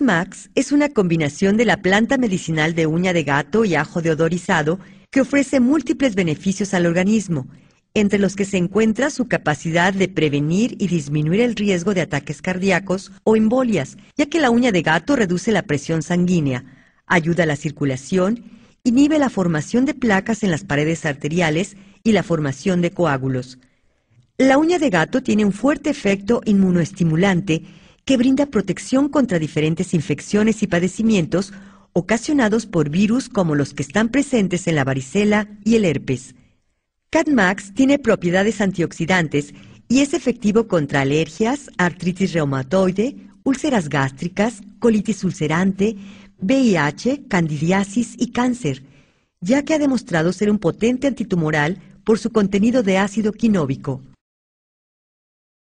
Max es una combinación de la planta medicinal de uña de gato y ajo deodorizado que ofrece múltiples beneficios al organismo, entre los que se encuentra su capacidad de prevenir y disminuir el riesgo de ataques cardíacos o embolias, ya que la uña de gato reduce la presión sanguínea, ayuda a la circulación, inhibe la formación de placas en las paredes arteriales y la formación de coágulos. La uña de gato tiene un fuerte efecto inmunoestimulante que brinda protección contra diferentes infecciones y padecimientos ocasionados por virus como los que están presentes en la varicela y el herpes. CatMax tiene propiedades antioxidantes y es efectivo contra alergias, artritis reumatoide, úlceras gástricas, colitis ulcerante, VIH, candidiasis y cáncer, ya que ha demostrado ser un potente antitumoral por su contenido de ácido quinóbico.